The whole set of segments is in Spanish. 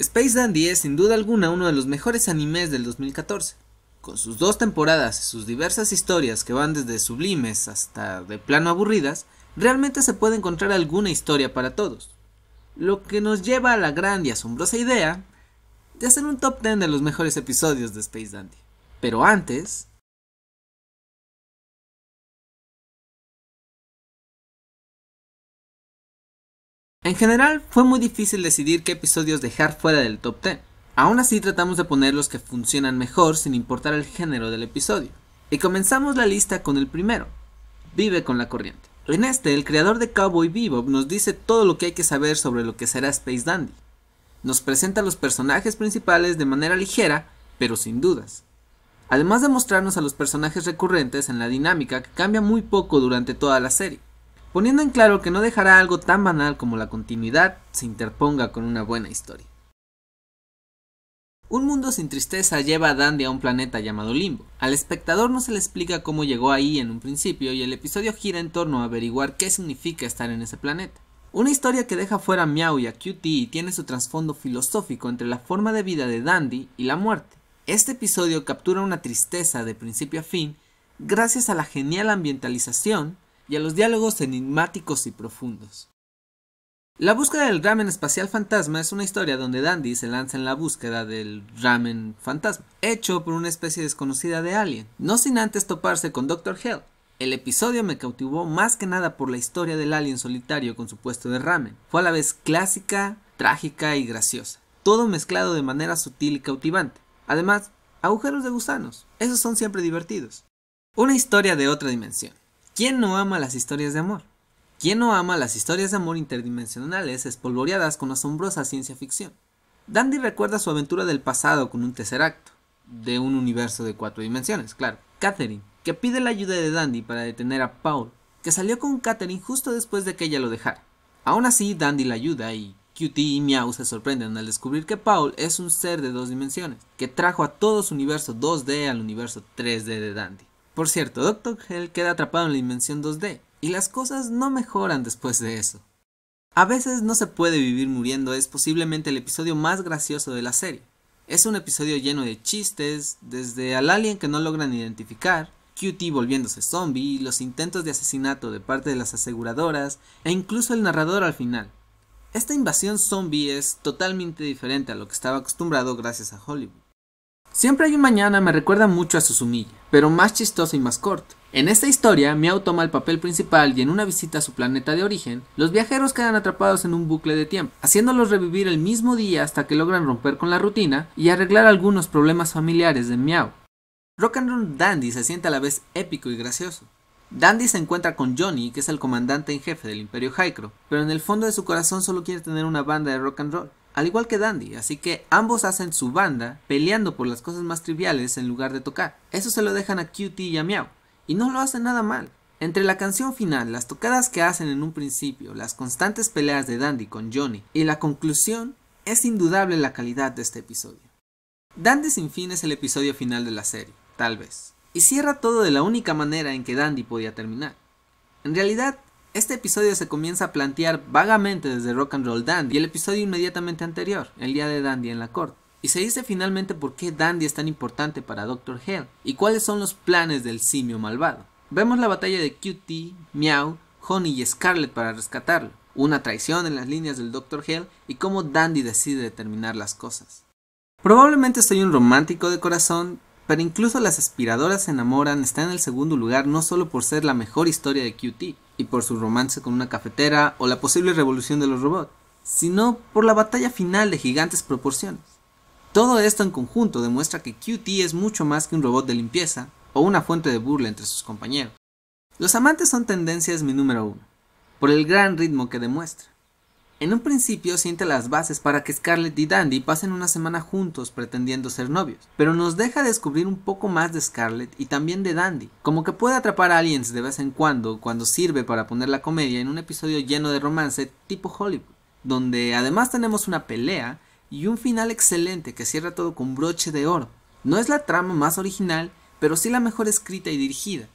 Space Dandy es sin duda alguna uno de los mejores animes del 2014. Con sus dos temporadas y sus diversas historias que van desde sublimes hasta de plano aburridas, realmente se puede encontrar alguna historia para todos. Lo que nos lleva a la gran y asombrosa idea de hacer un top 10 de los mejores episodios de Space Dandy. Pero antes, En general, fue muy difícil decidir qué episodios dejar fuera del top 10. Aún así tratamos de poner los que funcionan mejor sin importar el género del episodio. Y comenzamos la lista con el primero, Vive con la corriente. En este, el creador de Cowboy Bebop nos dice todo lo que hay que saber sobre lo que será Space Dandy. Nos presenta los personajes principales de manera ligera, pero sin dudas. Además de mostrarnos a los personajes recurrentes en la dinámica que cambia muy poco durante toda la serie poniendo en claro que no dejará algo tan banal como la continuidad se interponga con una buena historia. Un mundo sin tristeza lleva a Dandy a un planeta llamado Limbo. Al espectador no se le explica cómo llegó ahí en un principio y el episodio gira en torno a averiguar qué significa estar en ese planeta. Una historia que deja fuera a Meow y a QT y tiene su trasfondo filosófico entre la forma de vida de Dandy y la muerte. Este episodio captura una tristeza de principio a fin gracias a la genial ambientalización, y a los diálogos enigmáticos y profundos. La búsqueda del ramen espacial fantasma es una historia donde Dandy se lanza en la búsqueda del ramen fantasma, hecho por una especie desconocida de alien, no sin antes toparse con Dr. Hell. El episodio me cautivó más que nada por la historia del alien solitario con su puesto de ramen. Fue a la vez clásica, trágica y graciosa, todo mezclado de manera sutil y cautivante. Además, agujeros de gusanos, esos son siempre divertidos. Una historia de otra dimensión. ¿Quién no ama las historias de amor? ¿Quién no ama las historias de amor interdimensionales espolvoreadas con asombrosa ciencia ficción? Dandy recuerda su aventura del pasado con un tercer acto, de un universo de cuatro dimensiones, claro. Catherine, que pide la ayuda de Dandy para detener a Paul, que salió con Catherine justo después de que ella lo dejara. Aún así, Dandy la ayuda y Cutie y Meow se sorprenden al descubrir que Paul es un ser de dos dimensiones, que trajo a todo su universo 2D al universo 3D de Dandy. Por cierto, Doctor Hell queda atrapado en la dimensión 2D, y las cosas no mejoran después de eso. A veces no se puede vivir muriendo es posiblemente el episodio más gracioso de la serie. Es un episodio lleno de chistes, desde al alien que no logran identificar, QT volviéndose zombie, los intentos de asesinato de parte de las aseguradoras e incluso el narrador al final. Esta invasión zombie es totalmente diferente a lo que estaba acostumbrado gracias a Hollywood. Siempre hay un mañana me recuerda mucho a Susumi, pero más chistoso y más corto. En esta historia, Miao toma el papel principal y en una visita a su planeta de origen, los viajeros quedan atrapados en un bucle de tiempo, haciéndolos revivir el mismo día hasta que logran romper con la rutina y arreglar algunos problemas familiares de Miao. Rock and Roll Dandy se siente a la vez épico y gracioso. Dandy se encuentra con Johnny, que es el comandante en jefe del Imperio Haikro, pero en el fondo de su corazón solo quiere tener una banda de rock and roll al igual que Dandy, así que ambos hacen su banda peleando por las cosas más triviales en lugar de tocar. Eso se lo dejan a Cutie y a Meow, y no lo hacen nada mal. Entre la canción final, las tocadas que hacen en un principio, las constantes peleas de Dandy con Johnny y la conclusión, es indudable la calidad de este episodio. Dandy sin fin es el episodio final de la serie, tal vez, y cierra todo de la única manera en que Dandy podía terminar. En realidad, este episodio se comienza a plantear vagamente desde Rock and Roll Dandy y el episodio inmediatamente anterior, el día de Dandy en la corte. Y se dice finalmente por qué Dandy es tan importante para Dr. Hell y cuáles son los planes del simio malvado. Vemos la batalla de Cutie, Meow, Honey y Scarlet para rescatarlo, una traición en las líneas del Dr. Hell y cómo Dandy decide determinar las cosas. Probablemente soy un romántico de corazón, pero incluso las aspiradoras se enamoran está en el segundo lugar no solo por ser la mejor historia de QT y por su romance con una cafetera o la posible revolución de los robots, sino por la batalla final de gigantes proporciones. Todo esto en conjunto demuestra que QT es mucho más que un robot de limpieza o una fuente de burla entre sus compañeros. Los amantes son tendencias mi número uno, por el gran ritmo que demuestra. En un principio siente las bases para que Scarlett y Dandy pasen una semana juntos pretendiendo ser novios, pero nos deja descubrir un poco más de Scarlett y también de Dandy, como que puede atrapar a aliens de vez en cuando cuando sirve para poner la comedia en un episodio lleno de romance tipo Hollywood, donde además tenemos una pelea y un final excelente que cierra todo con broche de oro. No es la trama más original, pero sí la mejor escrita y dirigida,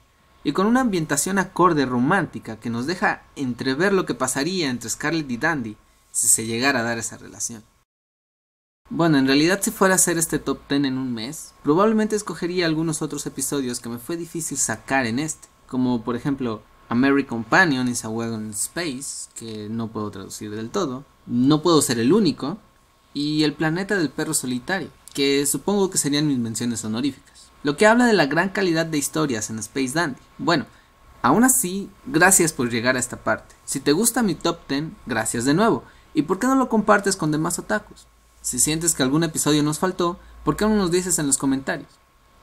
y con una ambientación acorde romántica que nos deja entrever lo que pasaría entre Scarlett y Dandy si se llegara a dar esa relación. Bueno, en realidad si fuera a hacer este top 10 en un mes, probablemente escogería algunos otros episodios que me fue difícil sacar en este, como por ejemplo American Merry Companion is a Wagon in Space, que no puedo traducir del todo, No puedo ser el único, y El planeta del perro solitario, que supongo que serían mis menciones honoríficas lo que habla de la gran calidad de historias en Space Dandy. Bueno, aún así, gracias por llegar a esta parte. Si te gusta mi top 10, gracias de nuevo. ¿Y por qué no lo compartes con demás otakus? Si sientes que algún episodio nos faltó, ¿por qué no nos dices en los comentarios?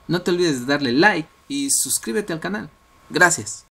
No te olvides de darle like y suscríbete al canal. Gracias.